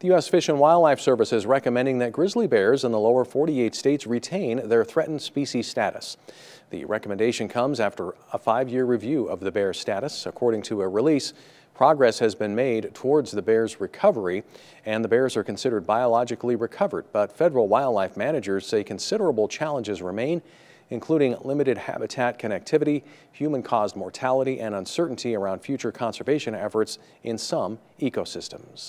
The U.S. Fish and Wildlife Service is recommending that grizzly bears in the lower 48 states retain their threatened species status. The recommendation comes after a five-year review of the bear's status. According to a release, progress has been made towards the bear's recovery, and the bears are considered biologically recovered, but federal wildlife managers say considerable challenges remain including limited habitat connectivity, human-caused mortality, and uncertainty around future conservation efforts in some ecosystems.